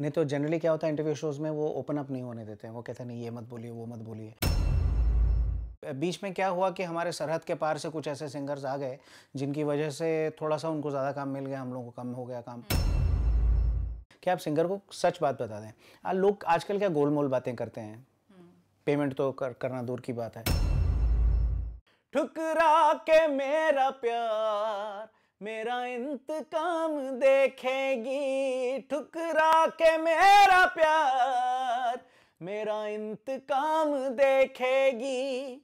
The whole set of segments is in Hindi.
नहीं तो जनरली क्या होता है इंटरव्यू शोज़ में वो ओपन अप नहीं होने देते हैं वो कहते हैं नहीं ये मत बोलिए वो मत बोलिए बीच में क्या हुआ कि हमारे सरहद के पार से कुछ ऐसे सिंगर्स आ गए जिनकी वजह से थोड़ा सा उनको ज़्यादा काम मिल गया हम लोगों को कम हो गया काम क्या आप सिंगर को सच बात बता दें लोग आजकल क्या गोलमोल बातें करते हैं पेमेंट तो कर, करना दूर की बात है ठुकरा के मेरा प्यार मेरा इंतकाम देखेगी ठुकरा के मेरा प्यार मेरा इंतकाम देखेगी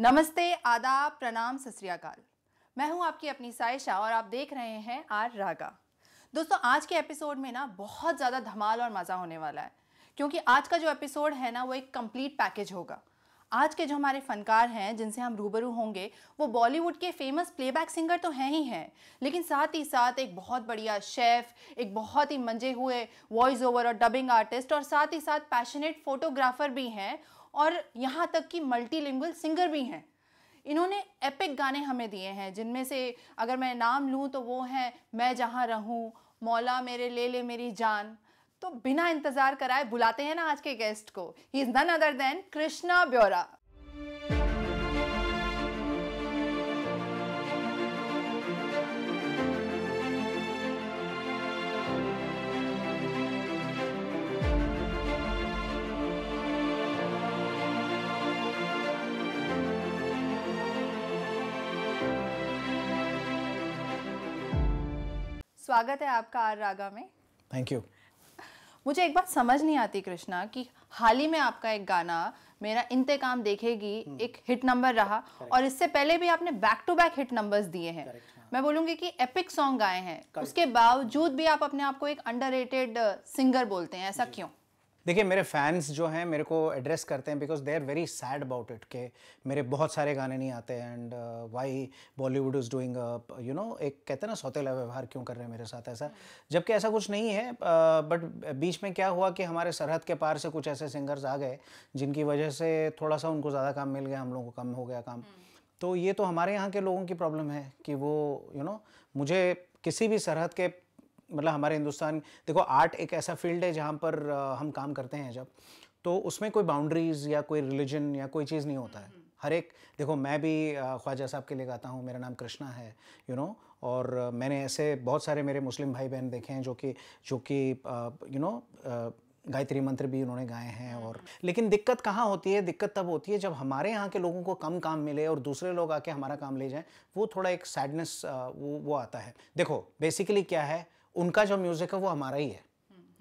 नमस्ते आदाब प्रणाम सत मैं हूं आपकी अपनी साइशा और आप देख रहे हैं आर रागा दोस्तों आज के एपिसोड में ना बहुत ज़्यादा धमाल और मज़ा होने वाला है क्योंकि आज का जो एपिसोड है ना वो एक कंप्लीट पैकेज होगा आज के जो हमारे फ़नकार हैं जिनसे हम रूबरू होंगे वो बॉलीवुड के फेमस प्लेबैक सिंगर तो हैं ही हैं लेकिन साथ ही साथ एक बहुत बढ़िया शेफ़ एक बहुत ही मंजे हुए वॉइस ओवर और डबिंग आर्टिस्ट और साथ ही साथ पैशनेट फोटोग्राफ़र भी हैं और यहाँ तक कि मल्टी सिंगर भी हैं इन्होंने एपिक गाने हमें दिए हैं जिनमें से अगर मैं नाम लूँ तो वो हैं मैं जहाँ रहूँ मौला मेरे ले ले मेरी जान तो बिना इंतजार कराए बुलाते हैं ना आज के गेस्ट को he is none other than Krishna Beura स्वागत है आपका आर रागा में थैंक यू मुझे एक बात समझ नहीं आती कृष्णा कि हाल ही में आपका एक गाना मेरा इंतकाम देखेगी hmm. एक हिट नंबर रहा और इससे पहले भी आपने back to back hit numbers दिए हैं हाँ। मैं बोलूंगी कि एपिक सॉन्ग गाए हैं उसके बावजूद भी आप अपने आप को एक अंडर सिंगर uh, बोलते हैं ऐसा क्यों देखिए मेरे फैंस जो हैं मेरे को एड्रेस करते हैं because they are very sad about it के मेरे बहुत सारे गाने नहीं आते and why Bollywood is doing you know एक कहते हैं ना सौतेला व्यवहार क्यों कर रहे हैं मेरे साथ ऐसा जबकि ऐसा कुछ नहीं है बट uh, बीच में क्या हुआ कि हमारे सरहद के पार से कुछ ऐसे सिंगर्स आ गए जिनकी वजह से थोड़ा सा उनको ज़्यादा काम मिल गया हम लोगों को कम हो गया काम हम्म। तो ये तो हमारे यहाँ के लोगों की प्रॉब्लम है कि वो यू you नो know, मुझे किसी भी सरहद के मतलब हमारे हिंदुस्तान देखो आर्ट एक ऐसा फील्ड है जहाँ पर हम काम करते हैं जब तो उसमें कोई बाउंड्रीज़ या कोई रिलीजन या कोई चीज़ नहीं होता है हम्म। हर एक देखो मैं भी ख्वाजा साहब के लिए गाता हूँ मेरा नाम कृष्णा है यू you नो know, और मैंने ऐसे बहुत सारे मेरे मुस्लिम भाई बहन देखे हैं जो कि जो कि यू नो गायत्री मंत्र भी उन्होंने गाए हैं और हम्म। लेकिन दिक्कत कहाँ होती है दिक्कत तब होती है जब हमारे यहाँ के लोगों को कम काम मिले और दूसरे लोग आके हमारा काम ले जाएं वो थोड़ा एक सैडनेस वो वो आता है देखो बेसिकली क्या है उनका जो म्यूज़िक है वो हमारा ही है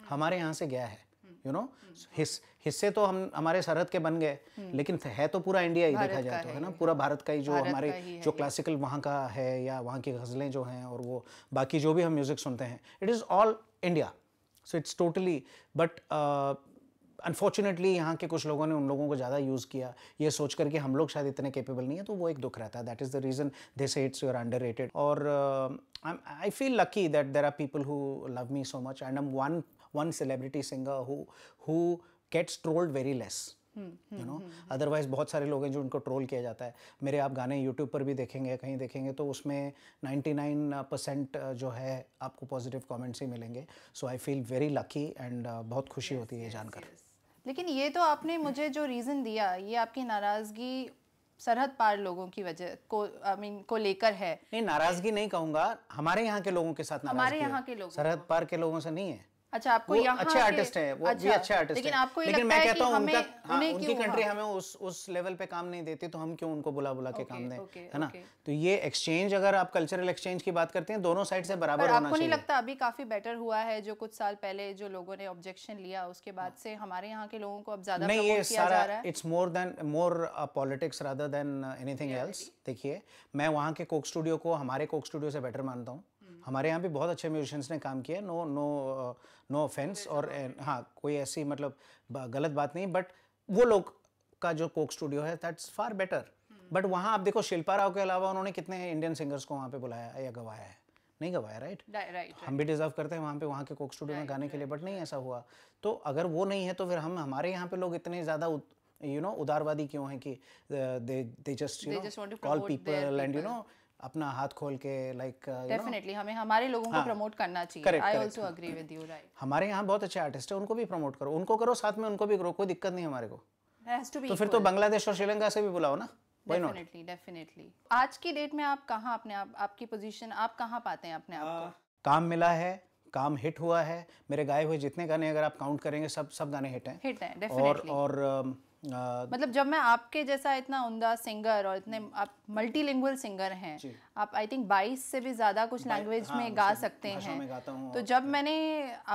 हमारे यहाँ से गया है यू नो हिस्से तो हम हमारे सरहद के बन गए लेकिन है तो पूरा इंडिया ही देखा जाए तो है ना पूरा भारत का ही जो हमारे जो क्लासिकल वहाँ का है या वहाँ की गज़लें जो हैं और वो बाकी जो भी हम म्यूज़िक सुनते हैं it is all India so it's totally but unfortunately यहाँ के कुछ लोगों ने उन लोगों को ज़्यादा यूज़ किया ये सोच करके हम लोग शायद इतने केपेबल नहीं है तो वो एक दुख रहता है that is the reason they say it's your underrated और I feel lucky that there are people who love me so much and am one one celebrity singer who who gets trolled very less you know otherwise बहुत सारे लोग हैं जो उनको ट्रोल किया जाता है मेरे आप गाने यूट्यूब पर भी देखेंगे कहीं देखेंगे तो उसमें 99 परसेंट uh, जो है आपको पॉजिटिव कमेंट्स ही मिलेंगे so I feel very lucky and बहुत खुशी yes, होती है yes, जानकर yes. लेकिन ये तो आपने मुझे जो रीज़न दिया ये आपकी नाराज़गी सरहद पार लोगों की वजह को आई I मीन mean, को लेकर है नहीं नाराज़गी नहीं कहूंगा हमारे यहाँ के लोगों के साथ हमारे यहाँ के लोग सरहद पार के लोगों से नहीं है अच्छा आपको वो अच्छे आर्टिस्ट हैं वो अच्छा, भी अच्छे आर्टिस्ट लेकिन आपको ये लेकिन मैं कहता हूँ उनका हाँ, उनकी कंट्री हमें उस उस लेवल पे काम नहीं देती तो हम क्यों उनको बुला बुला के काम दें है ना तो ये एक्सचेंज अगर आप कल्चरल एक्सचेंज की बात करते हैं दोनों साइड से बराबर होना आपको नहीं लगता अभी काफी बेटर हुआ है जो कुछ साल पहले जो लोगों ने ऑब्जेक्शन लिया उसके बाद से हमारे यहाँ के लोगों को अब ज्यादा नहीं ये सारा it's more than more politics rather than anything else देखिए मैं वहाँ के कोक स्टूडियो को हमारे कोक स्टूडियो से बेटर मानता हूँ हमारे यहाँ भी बहुत अच्छे म्यूजिशंस ने काम किया नो नो नो ऑफेंस और हाँ कोई ऐसी मतलब गलत बात नहीं बट वो लोग का जो कोक स्टूडियो है दैट्स फार बेटर बट वहाँ आप देखो शिल्पा राव के अलावा उन्होंने कितने इंडियन सिंगर्स को वहाँ पे बुलाया या गवाया है नहीं गवाया राइट राइट हम भी डिजर्व करते हैं वहाँ पे वहाँ के कोक स्टूडियो में गाने के लिए बट नहीं ऐसा हुआ तो अगर वो नहीं है तो फिर हम हमारे यहाँ पे लोग इतने ज़्यादा यू नो उदारवादी क्यों हैं कि they they just you know call people and you know अपना हाथ खोल के लाइक डेफिनेटली uh, हमें हमारे लोगों हाँ, को प्रमोट करना चाहिए I also agree with you right हमारे यहाँ बहुत अच्छे आर्टिस्ट है उनको भी प्रमोट करो उनको करो साथ में उनको भी करो कोई दिक्कत नहीं हमारे को तो फिर तो बांग्लादेश और श्रीलंका से भी बुलाओ ना डेफिनेटली डेफिनेटली आज की डेट में आप कहाँ अपने आप आपकी पोजीशन आप कहाँ पाते हैं अपने आप को काम मिला है काम हिट हुआ है मेरे गाए हुए जितने गाने अगर आप काउंट करेंगे सब सब गाने हिट हैं हिट हैं डेफिनेटली और और um, मतलब जब मैं आपके जैसा इतना उमदा सिंगर और इतने आप मल्टीलिंगुअल सिंगर हैं आप आई थिंक 22 से भी ज़्यादा कुछ लैंग्वेज हाँ, में गा सकते हैं तो जब हाँ। मैंने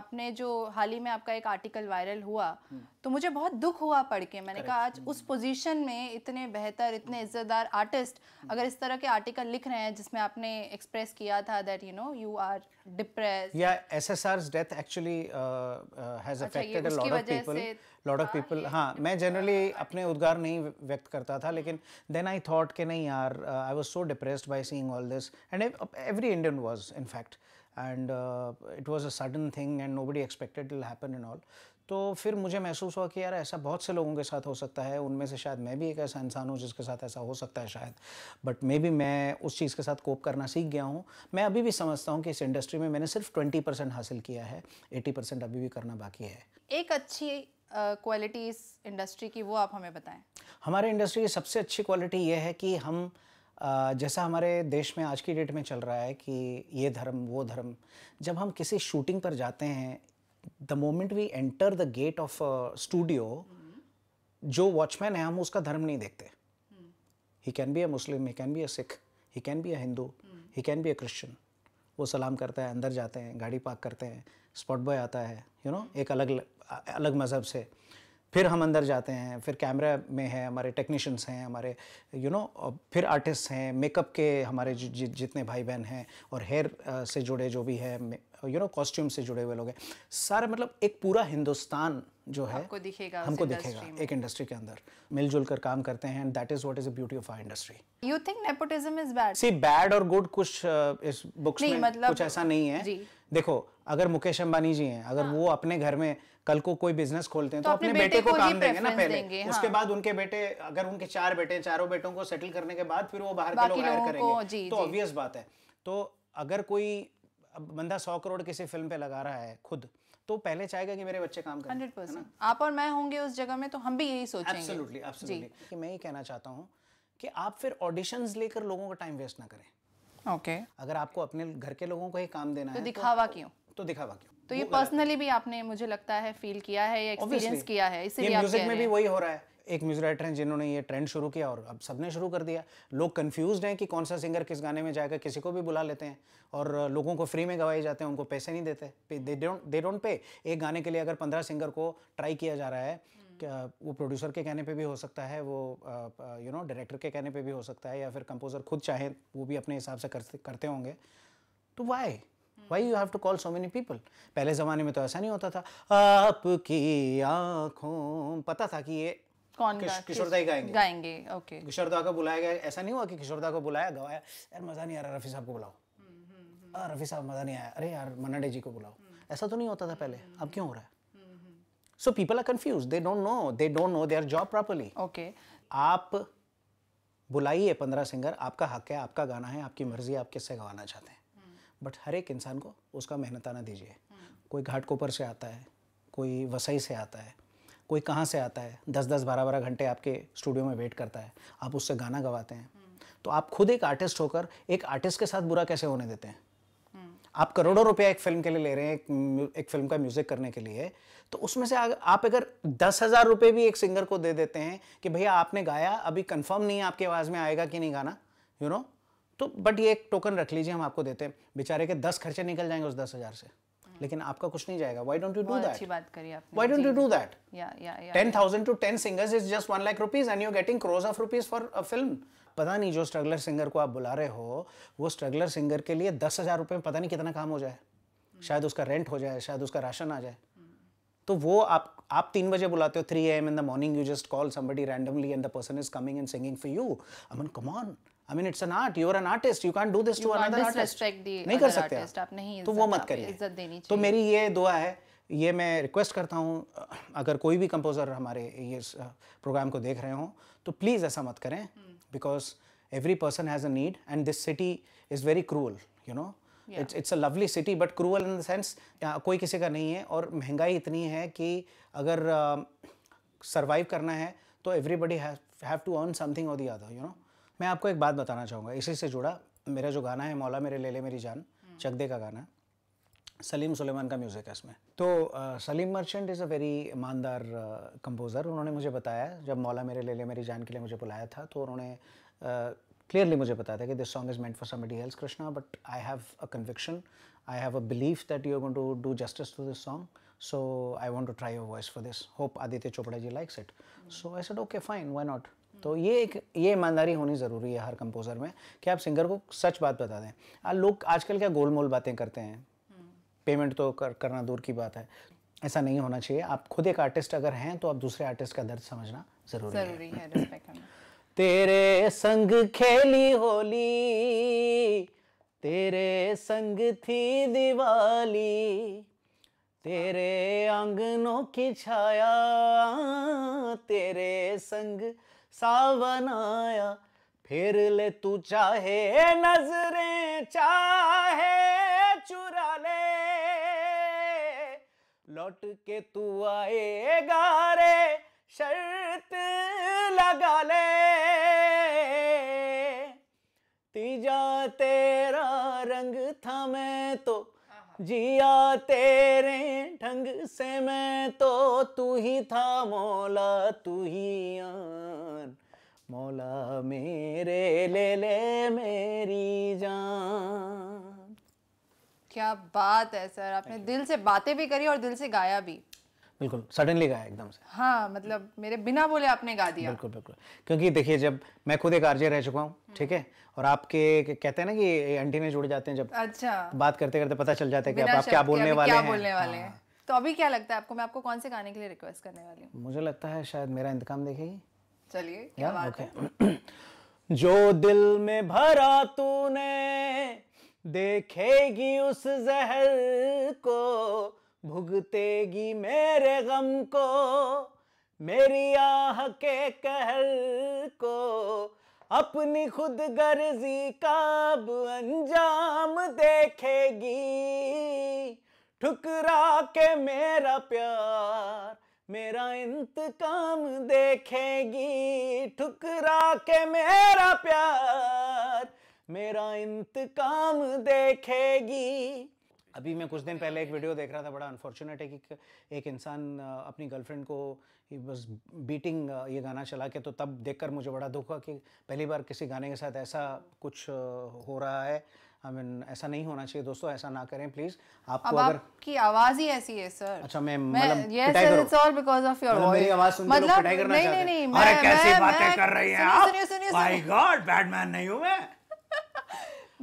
अपने जो हाल ही में आपका एक आर्टिकल वायरल हुआ हम्म। तो मुझे बहुत दुख हुआ पढ़ के मैंने कहा आज हम्म। उस पोजीशन में इतने बेहतर इतने हम्म। इज्जतदार आर्टिस्ट अगर इस तरह के आर्टिकल लिख रहे हैं जिसमें आपने एक्सप्रेस किया था that you know you are depress या SSR's death actually has affected a lot of people lot of people हाँ मैं जनरली अपने अच्छा। उद्गार नहीं व्यक्त करता था लेकिन देन आई थॉट कि नहीं यार I was so depressed by seeing all this and every Indian was in fact and uh, it was a sudden thing and nobody expected it will happen and all तो फिर मुझे महसूस हुआ कि यार ऐसा बहुत से लोगों के साथ हो सकता है उनमें से शायद मैं भी एक ऐसा इंसान हूँ जिसके साथ ऐसा हो सकता है शायद बट मे बी मैं उस चीज़ के साथ कोप करना सीख गया हूँ मैं अभी भी समझता हूँ कि इस इंडस्ट्री में मैंने सिर्फ ट्वेंटी परसेंट हासिल किया है एटी परसेंट अभी भी करना बाकी है एक अच्छी क्वालिटी uh, इस इंडस्ट्री की वो आप हमें बताएं हमारे इंडस्ट्री की सबसे अच्छी क्वालिटी ये है कि हम uh, जैसा हमारे देश में आज की डेट में चल रहा है कि ये धर्म वो धर्म जब हम किसी शूटिंग पर जाते हैं the moment we enter the gate of studio जो वॉचमैन है हम उसका धर्म नहीं देखते he can be a Muslim he can be a Sikh he can be a Hindu he can be a Christian वो सलाम करता है अंदर जाते हैं गाड़ी पार्क करते हैं स्पॉट बॉय आता है यू you नो know, एक अलग अलग मज़हब से फिर हम अंदर जाते हैं फिर कैमरा में है हमारे टेक्नीशियंस हैं हमारे यू you नो know, फिर आर्टिस्ट हैं मेकअप के हमारे जितने भाई बहन हैं और हेयर से जुड़े जो भी है यू नो कॉस्ट्यूम से जुड़े हुए लोग हैं सारे मतलब एक पूरा हिंदुस्तान जो है आपको दिखेगा हमको दिखेगा एक इंडस्ट्री के अंदर मिलजुल कर काम करते हैं and that is what is the beauty of our industry you think nepotism is bad see bad और गुड कुछ uh, इस बुक्स में मतलब कुछ ऐसा नहीं है जी. देखो अगर मुकेश अंबानी जी हैं अगर हाँ। वो अपने घर में कल को कोई बिजनेस खोलते हैं तो, तो अपने बेटे, बेटे को, को काम देंगे ना पहले देंगे, हाँ। उसके बाद उनके बेटे अगर उनके चार बेटे चारों बेटों को सेटल करने के बाद फिर वो बाहर के लोग हायर करेंगे तो ऑब्वियस बात है तो अगर कोई अब बंदा सौ करोड़ किसी फिल्म पे लगा रहा है खुद तो पहले चाहेगा कि मेरे बच्चे काम करें हंड्रेड परसेंट आप और मैं होंगे उस जगह में तो हम भी यही सोचेंगे absolutely, absolutely. कि मैं ये कहना चाहता हूँ कि आप फिर ऑडिशन लेकर लोगों का टाइम वेस्ट ना करें ओके okay. अगर आपको अपने घर के लोगों को ही काम देना तो है तो दिखावा तो, क्यों तो दिखावा क्यों तो ये पर्सनली भी आपने मुझे लगता है फील किया है या एक्सपीरियंस किया है इसीलिए म्यूजिक में भी वही हो रहा है एक म्यूज़िक राइटर हैं जिन्होंने ये ट्रेंड शुरू किया और अब सबने शुरू कर दिया लोग कंफ्यूज हैं कि कौन सा सिंगर किस गाने में जाएगा किसी को भी बुला लेते हैं और लोगों को फ्री में गवाए जाते हैं उनको पैसे नहीं देते दे डोंट दे पे एक गाने के लिए अगर पंद्रह सिंगर को ट्राई किया जा रहा है वो प्रोड्यूसर के कहने पे भी हो सकता है वो यू नो डायरेक्टर के कहने पे भी हो सकता है या फिर कंपोज़र खुद चाहे वो भी अपने हिसाब से करते करते होंगे तो why why you have to call so many people पहले ज़माने में तो ऐसा नहीं होता था आपकी आँखों पता था कि ये कौन किशोरदा ही गाएंगे गाएंगे ओके किशोरदा को बुलाया गया ऐसा नहीं हुआ कि किशोरदा को बुलाया गवाया यार मज़ा नहीं आ रहा रफ़ी साहब को बुलाओ हम्म, हम्म, हम्म, रफ़ी साहब मज़ा नहीं आया अरे यार मनाडे जी को बुलाओ ऐसा तो नहीं होता था पहले अब क्यों हो रहा है so people are confuse they don't know they don't know their job properly okay आप बुलाइए पंद्रह सिंगर आपका हक है आपका गाना है आपकी मर्जी आप किससे गवाना चाहते हैं बट हर एक इंसान को उसका मेहनताना दीजिए कोई घाटकोपर से आता है कोई वसई से आता है कोई कहाँ से आता है दस दस बारह बारह घंटे आपके स्टूडियो में वेट करता है आप उससे गाना गवाते हैं तो आप खुद एक आर्टिस्ट होकर एक आर्टिस्ट के साथ बुरा कैसे होने देते हैं आप करोड़ों रुपया एक फिल्म के लिए ले रहे हैं एक, एक फिल्म का म्यूजिक करने के लिए तो उसमें से आग, आप अगर दस हजार रुपये भी एक सिंगर को दे देते हैं कि भैया आपने गाया अभी कंफर्म नहीं है आपकी आवाज़ में आएगा कि नहीं गाना यू you नो know? तो बट ये एक टोकन रख लीजिए हम आपको देते हैं बेचारे के दस खर्चे निकल जाएंगे उस दस हज़ार से लेकिन आपका कुछ नहीं जाएगा why don't you do that अच्छी बात करी आपने why don't you do that या या ten thousand to ten singers is just one lakh rupees and you getting crores of rupees for a film पता नहीं जो स्ट्रगलर सिंगर को आप बुला रहे हो वो स्ट्रगलर सिंगर के लिए दस हज़ार रुपये में पता नहीं कितना काम हो जाए शायद उसका रेंट हो जाए शायद उसका राशन आ जाए तो वो आप आप तीन बजे बुलाते हो three A M in the morning you just call somebody randomly and the person is coming and singing for you I mean come on I mean it's an art you are an artist you can do this to another artist नहीं कर सकते artist, आप नहीं तो वो मत करिए इज्जत देनी तो चाहिए तो मेरी ये दुआ है ये मैं रिक्वेस्ट करता हूँ अगर कोई भी कंपोज़र हमारे ये प्रोग्राम को देख रहे हो तो प्लीज़ ऐसा मत करें because every person has a need and this city is very cruel you know it's it's a lovely city but cruel in the sense कोई किसी का नहीं है और महंगाई इतनी है कि अगर सर्वाइव uh, करना है तो everybody have to earn something और दी अदर यू नो मैं आपको एक बात बताना चाहूँगा इसी से जुड़ा मेरा जो गाना है मौला मेरे ले ले मेरी जान चकदे का गाना सलीम सुलेमान का म्यूज़िक है इसमें तो ah, Salim Merchant is a very ईमानदार कंपोज़र उन्होंने मुझे बताया जब मौला मेरे ले ले मेरी जान के लिए मुझे बुलाया था तो उन्होंने क्लियरली मुझे बताया था कि this song is meant for somebody else Krishna but I have a conviction I have a belief that you are to do justice to this song so I want to try your voice for this hope Aditya Chopra ji likes it so I said okay fine why not तो ये एक ये ईमानदारी होनी ज़रूरी है हर कंपोज़र में कि आप सिंगर को सच बात बता दें आ, लोग आजकल क्या गोल मोल बातें करते हैं पेमेंट हम्म। तो कर, करना दूर की बात है ऐसा नहीं होना चाहिए आप खुद एक आर्टिस्ट अगर हैं तो आप दूसरे आर्टिस्ट का दर्द समझना ज़रूरी जरूरी है, है तेरे संग खेली होली तेरे संग थी दिवाली तेरे अंगनों की छाया तेरे संग सावन आया फिर ले तू चाहे नजरें चाहे चुरा ले लौट के तू आएगा रे शर्त लगा ले तीजा तेरा रंग था मैं तो जिया तेरे ढंग से मैं तो तू ही था मोला तू ही आ मौला मेरे ले ले मेरी जान क्या बात है सर आपने दिल से बातें भी करी और दिल से गाया भी बिल्कुल सडनली गाया एकदम से हाँ मतलब मेरे बिना बोले आपने गा दिया बिल्कुल बिल्कुल क्योंकि देखिए जब मैं खुद एक आरजे रह चुका हूँ हम्म। ठीक है और आपके कहते हैं ना कि एंटीने जुड़ जाते हैं जब अच्छा बात करते करते पता चल जाता है कि आप, आप क्या बोलने वाले क्या हैं बोलने वाले हाँ। हैं तो अभी क्या लगता है आपको मैं आपको कौन से गाने के लिए रिक्वेस्ट करने वाली हूँ मुझे लगता है शायद मेरा इंतकाम देखेगी चलिए क्या बात है जो दिल में भरा तूने देखेगी उस जहर को भुगतेगी मेरे गम को मेरी आह के कहल को अपनी खुद गर्जी का अब अंजाम देखेगी ठुकरा के मेरा प्यार मेरा इंतकाम देखेगी ठुकरा के मेरा प्यार मेरा इंतकाम देखेगी अभी मैं कुछ दिन पहले एक वीडियो देख रहा था बड़ा अनफॉर्चुनेट है कि एक इंसान अपनी गर्लफ्रेंड को बस बीटिंग ये गाना चला के तो तब देखकर मुझे बड़ा दुख हुआ कि पहली बार किसी गाने के साथ ऐसा कुछ हो रहा है आई मीन ऐसा नहीं होना चाहिए दोस्तों ऐसा ना करें प्लीज आपको अगर आपकी आवाज ही ऐसी है सर अच्छा मैं मतलब yes sir it's all because of your voice मेरी आवाज सुन मतलब, के लोग मतलब पिटाई करना नहीं, चाहते हैं अरे कैसी बातें कर रही हैं आप माय गॉड बैटमैन नहीं हूं मैं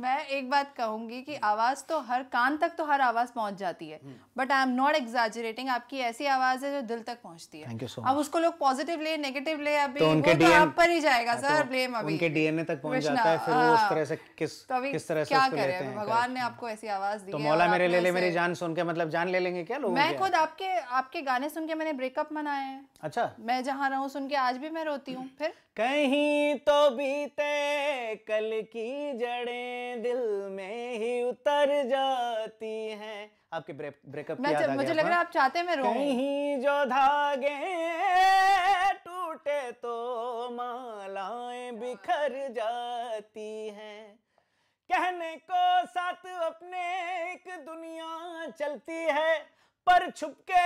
मैं एक बात कहूंगी कि आवाज़ तो हर कान तक तो हर आवाज़ पहुंच जाती है but I am not exaggerating आपकी ऐसी आवाज़ है जो दिल तक पहुंचती है so अब उसको लोग पॉजिटिव ले नेगेटिव ले अभी तो उनके DM, तो आप पर ही जाएगा सर हाँ, ब्लेम तो अभी उनके डीएनए तक पहुंच जाता है फिर आ, वो उस हाँ। तरह से किस तो किस तरह से क्या हैं भगवान ने आपको ऐसी आवाज़ दी तो मौला मेरे ले ले मेरी जान सुन के मतलब जान ले लेंगे क्या लोग मैं खुद आपके आपके गाने सुन के मैंने ब्रेकअप मनाया है अच्छा मैं जहाँ रहूँ सुन के आज भी मैं रोती हूँ फिर कहीं तो बीते कल की जड़ें दिल में ही उतर जाती है आपके ब्रेक ब्रेकअप ब्रेक याद मुझे लग रहा है आप चाहते मैं रो कहीं जो धागे टूटे तो मालाएं बिखर जाती हैं कहने को साथ अपने एक दुनिया चलती है पर छुपके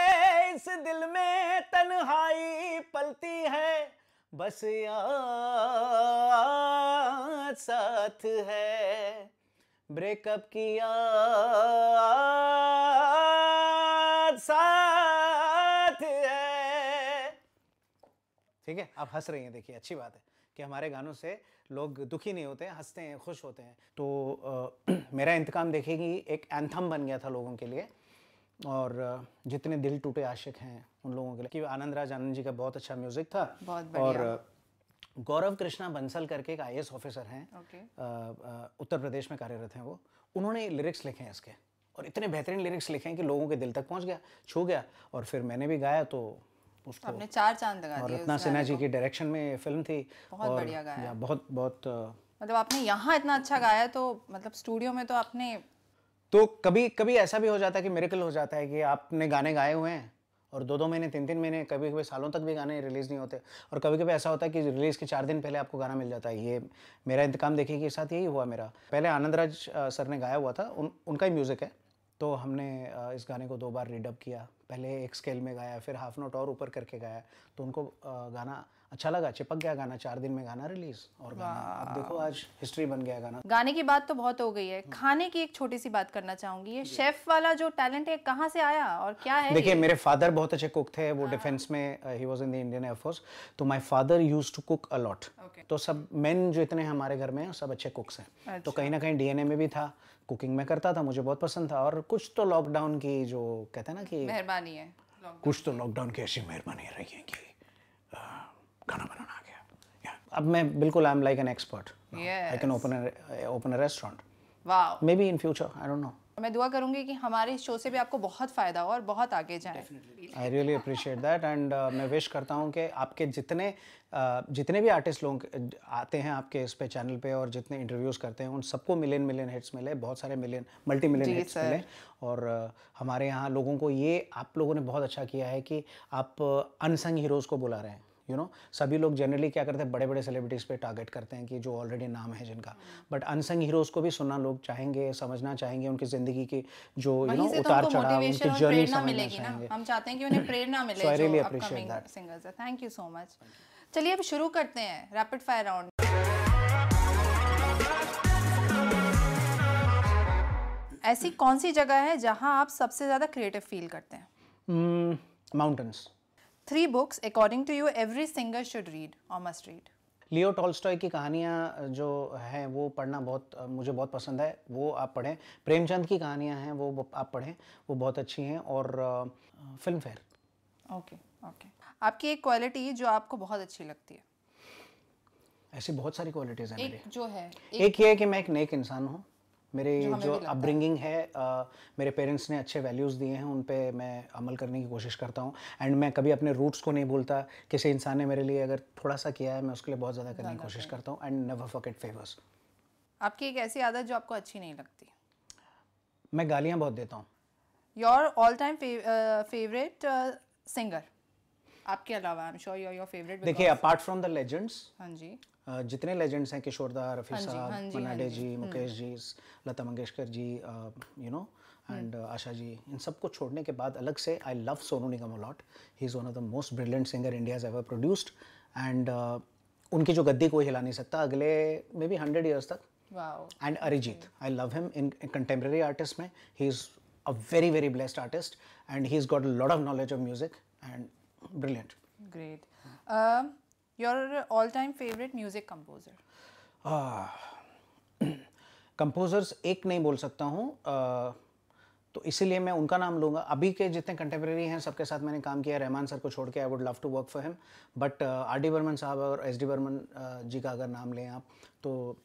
इस दिल में तन्हाई पलती है बस याद साथ है ब्रेकअप किया साथ है ठीक है आप हंस रही हैं देखिए अच्छी बात है कि हमारे गानों से लोग दुखी नहीं होते हैं हंसते हैं खुश होते हैं तो आ, मेरा इंतकाम देखेगी एक एंथम बन गया था लोगों के लिए और जितने दिल टूटे आशिक हैं उन लोगों के लिए कि आनंद राज आनंद जी का बहुत अच्छा म्यूजिक था बहुत और गौरव कृष्णा बंसल करके एक आई ऑफिसर हैं उत्तर प्रदेश में कार्यरत हैं वो उन्होंने लिरिक्स लिखे हैं इसके और इतने बेहतरीन लिरिक्स लिखे हैं कि लोगों के दिल तक पहुंच गया छू गया और फिर मैंने भी गाया तो उसको आपने चार चांद लगा और रत्ना सिन्हा जी की डायरेक्शन में फिल्म थी बहुत और बढ़िया गाया बहुत बहुत मतलब आपने यहाँ इतना अच्छा गाया तो मतलब स्टूडियो में तो आपने तो कभी कभी ऐसा भी हो जाता है कि मेरेकल हो जाता है कि आपने गाने गाए हुए हैं और दो दो महीने तीन तीन महीने कभी कभी सालों तक भी गाने रिलीज़ नहीं होते और कभी कभी ऐसा होता है कि रिलीज़ के चार दिन पहले आपको गाना मिल जाता है ये मेरा इंतकाम देखिए कि साथ यही हुआ मेरा पहले आनंद राज सर ने गाया हुआ था उन, उनका ही म्यूज़िक है तो हमने इस गाने को दो बार रिडअप किया पहले एक स्केल में गाया फिर हाफ नोट और ऊपर करके गाया तो उनको गाना अच्छा लगा चिपक गया गाना चार दिन में गाना रिलीज और गाना अब देखो आज हिस्ट्री बन गया गाना गाने की बात तो बहुत हो गई है हम्म। खाने की एक छोटी सी बात करना चाहूंगी ये शेफ वाला जो टैलेंट है कहाँ से आया और क्या है देखिए मेरे फादर बहुत अच्छे कुक थे वो डिफेंस हाँ। में ही was in the Indian air force तो my father use to cook a lot तो सब मेन जो इतने हमारे घर में सब अच्छे कुक्स हैं तो अच्छा। कहीं ना कहीं डीएनए में भी था कुकिंग में करता था मुझे बहुत पसंद था और कुछ तो लॉकडाउन की जो कहते हैं ना कि मेहरबानी है कुछ तो लॉकडाउन की ऐसी मेहरबानी रही है कि खाना बनाना आ गया yeah. अब मैं बिल्कुल I am like an expert I can open open a restaurant wow may be in future I don't know मैं दुआ करूंगी कि हमारे शो से भी आपको बहुत फ़ायदा हो और बहुत आगे जाए I really appreciate that and मैं विश करता हूँ कि आपके जितने uh, जितने भी आर्टिस्ट लोग uh, आते हैं आपके इस पे चैनल पे और जितने इंटरव्यूज़ करते हैं उन सबको मिलियन मिलियन हिट्स मिले बहुत सारे मिलियन मल्टी मिलियन हिट्स मिले और uh, हमारे यहाँ लोगों को ये आप लोगों ने बहुत अच्छा किया है कि आप अनसंग uh, हीरोज़ को बुला रहे हैं यू नो सभी लोग जनरली क्या करते हैं बड़े बड़े सेलिब्रिटीज़ पे टारगेट करते हैं कि जो ऑलरेडी नाम है जिनका बट अनसंग हीरोज़ को भी सुनना लोग चाहेंगे समझना चाहेंगे उनकी ज़िंदगी की जो यू नो तो उतार चढ़ाव उनकी जर्नी समझना चाहेंगे हम चाहते हैं कि उन्हें प्रेरणा मिले so I really appreciate that singers thank you so much चलिए अब शुरू करते हैं रैपिड फायर राउंड ऐसी कौन सी जगह है जहां आप सबसे ज़्यादा क्रिएटिव फील करते हैं mountains mm, three books according to you every singer should read और मस्ट रीड लियो टॉल्स्टॉय की कहानियाँ जो हैं वो पढ़ना बहुत मुझे बहुत पसंद है वो आप पढ़ें प्रेमचंद की कहानियाँ हैं वो आप पढ़ें वो बहुत अच्छी हैं और फिल्म फेयर ओके ओके आपकी एक क्वालिटी जो आपको बहुत अच्छी लगती है ऐसी बहुत सारी क्वालिटीज़ हैं मेरी जो है एक, एक ये है कि मैं एक नेक इंसान हूँ मेरे जो, जो अपब्रिंगिंग है आ, मेरे पेरेंट्स ने अच्छे वैल्यूज़ दिए हैं उन पर मैं अमल करने की कोशिश करता हूँ एंड मैं कभी अपने रूट्स को नहीं भूलता किसी इंसान ने मेरे लिए अगर थोड़ा सा किया है मैं उसके लिए बहुत ज़्यादा करने की कोशिश करता हूँ एंड नेवर फॉकेट फेवर्स आपकी एक ऐसी आदत जो आपको अच्छी नहीं लगती मैं गालियाँ बहुत देता हूँ your all time favourite singer आपके अलावा I am sure your your favourite देखिए अपार्ट फ्रॉम द लेजेंड्स हां जी जितने लेजेंड्स हैं किशोरदा रफ़ी हाँ साहब मनाडे हाँ जी हाँ हम्म। मुकेश जी लता मंगेशकर जी यू नो एंड आशा जी इन सबको छोड़ने के बाद अलग से I love Sonu Nigam allot he is one of the most brilliant singer India's ever produced and उनकी जो गद्दी कोई हिला नहीं सकता अगले मे बी हंड्रेड ईयर्स तक and Arijit I love him in contemporary artist में he is a very very blessed artist and he is got lot of knowledge of music and brilliant. Great. Uh, your all-time favorite music composer? Ah, composers एक नहीं बोल सकता हूँ तो इसीलिए मैं उनका नाम लूँगा अभी के जितने कंटेम्प्रेरी हैं सबके साथ मैंने काम किया रहमान सर को छोड़ के I would love to work for him but R D Burman साहब और एस डी बर्मन जी का अगर नाम लें आप तो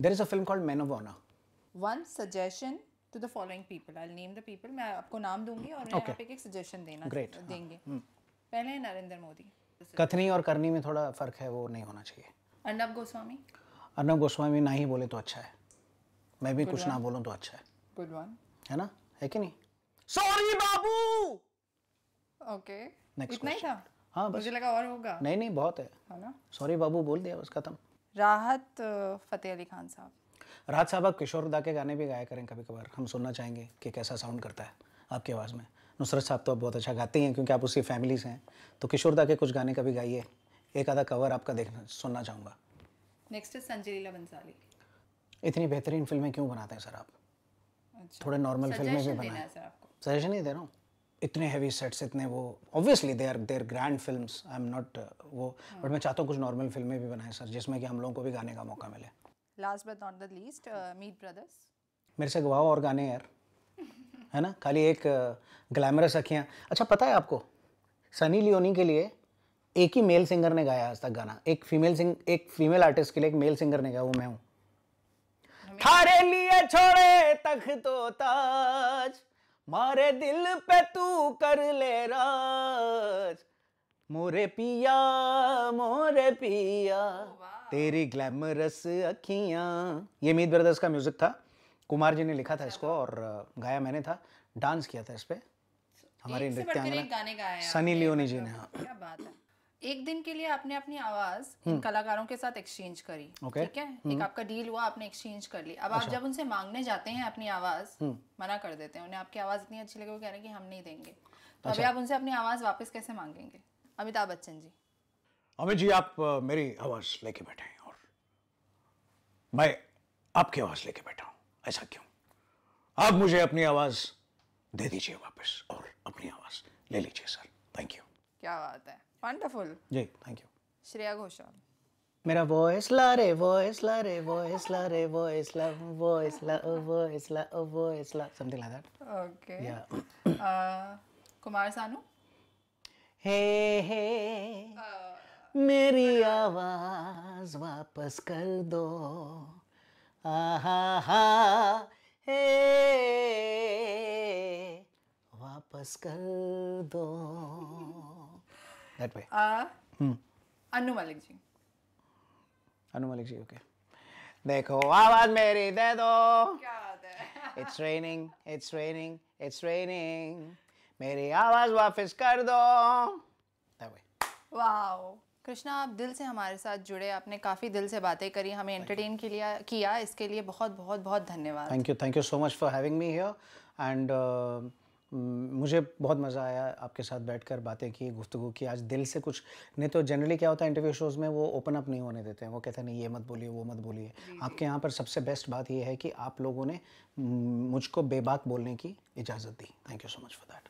there is a film called Man of Honour one suggestion to the following people I name the people मैं आपको नाम दूंगी और okay. आप एक सजेशन देना Great. देंगे हाँ. हम्म। पहले नरेंद्र मोदी कथनी और करनी में थोड़ा फर्क है वो नहीं होना चाहिए अर्नब गोस्वामी अर्नब गोस्वामी ना ही बोले तो अच्छा है मैं भी कुछ ना बोलूँ तो अच्छा है गुड वन है ना है कि नहीं सॉरी बाबू ओके इतना ही था हाँ बस मुझे लगा और होगा नहीं नहीं बहुत है है ना सॉरी बाबू बोल दिया बस खत्म राहत फतेह अली खान साहब राज साहब आप किशोर दा के गाने भी गाया करें कभी कभार हम सुनना चाहेंगे कि कैसा साउंड करता है आपकी आवाज़ में नुसरत साहब तो आप बहुत अच्छा गाते हैं क्योंकि आप उसी फैमिली से हैं तो किशोर दा के कुछ गाने कभी गाइए एक आधा कवर आपका देखना सुनना चाहूँगा नेक्स्ट इज संजय बंसाली इतनी बेहतरीन फिल्में क्यों बनाते हैं सर आप अच्छा। थोड़े नॉर्मल फिल्में भी बनाए सजेशन ही दे रहा हूँ इतने हैवी सेट्स इतने वो obviously they are their grand film I am not वो बट मैं चाहता हूँ कुछ नॉर्मल फिल्में भी बनाएं सर जिसमें कि हम लोगों को भी गाने का मौका मिले last but not the least Meet brothers मेरे से गवाओ और गाने यार है ना खाली एक ग्लैमरस uh, अखियाँ अच्छा पता है आपको सनी लियोनी के लिए एक ही मेल सिंगर ने गाया आज तक गाना एक फीमेल सिंग एक फीमेल आर्टिस्ट के लिए एक मेल सिंगर ने गाया वो मैं हूँ थारे लिए छोड़े तख तो ताज मारे दिल पे तू कर ले राज मोरे पिया मोरे पिया तेरी ग्लैमरस अखियाँ ये मीत ब्रदर्स का म्यूज़िक था कुमार जी ने लिखा था इसको और गाया मैंने था डांस किया था इस पर हमारे नृत्यांगना सनी लियोनी जी मतलब ने हाँ एक दिन के लिए आपने अपनी आवाज हम्म। कलाकारों के साथ एक्सचेंज करी okay. ठीक है हम्म। एक आपका डील हुआ आपने एक्सचेंज कर ली अब अच्छा। आप जब उनसे मांगने जाते हैं अपनी आवाज हम्म। मना कर देते हैं उन्हें आपकी आवाज इतनी अच्छी लगी वो कह रहे हैं कि हम नहीं देंगे तो अच्छा। अभी आप उनसे अपनी आवाज वापस कैसे मांगेंगे अमिताभ बच्चन जी अमित जी आप मेरी आवाज लेके बैठे हैं और मैं आपकी आवाज लेके बैठा हूं ऐसा क्यों आप मुझे अपनी आवाज दे दीजिए वापस और अपनी आवाज ले लीजिए सर थैंक यू क्या बात है वंडरफुल जी थैंक यू श्रेया घोषाल मेरा वॉइस ला रे वॉइस ला रे वॉइस ला रे वॉइस ला वॉइस ला वॉइस ला वॉइस ला समथिंग लाइक दैट ओके या कुमार सानू हे हे मेरी आवाज वापस कर दो आहा हा वापस कर दो दैट वे हम्म। अनु मलिक जी अनु मलिक जी ओके देखो आवाज मेरी दे दो it's raining it's raining it's raining मेरी आवाज वापस कर दो वाओ कृष्णा आप दिल से हमारे साथ जुड़े आपने काफ़ी दिल से बातें करी हमें एंटरटेन के लिए किया इसके लिए बहुत बहुत बहुत धन्यवाद thank you thank you so much for having me here and मुझे बहुत मज़ा आया आपके साथ बैठकर बातें की गुफ्तु की आज दिल से कुछ नहीं तो जनरली क्या होता है इंटरव्यू शोज़ में वो ओपन अप नहीं होने देते हैं वो कहते हैं नहीं ये मत बोलिए वो मत बोलिए आपके यहाँ पर सबसे बेस्ट बात यह है कि आप लोगों ने मुझको बेबाक बोलने की इजाज़त दी thank you so much for that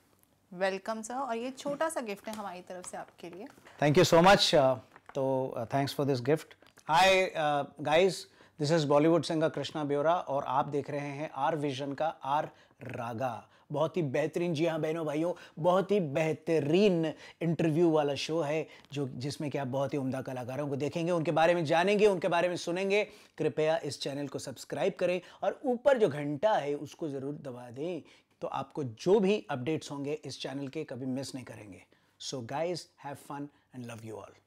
welcome sir और ये छोटा सा गिफ्ट है हमारी तरफ से आपके लिए थैंक यू सो मच तो thanks for this gift hi guys this is Bollywood singer Krishna Beura और आप देख रहे हैं आर विजन का आर रागा बहुत ही बेहतरीन जी हाँ बहनों भाइयों बहुत ही बेहतरीन इंटरव्यू वाला शो है जो जिसमें कि आप बहुत ही उम्दा कलाकारों को देखेंगे उनके बारे में जानेंगे उनके बारे में सुनेंगे कृपया इस चैनल को सब्सक्राइब करें और ऊपर जो घंटा है उसको ज़रूर दबा दें तो आपको जो भी अपडेट्स होंगे इस चैनल के कभी मिस नहीं करेंगे so guys have fun and love you all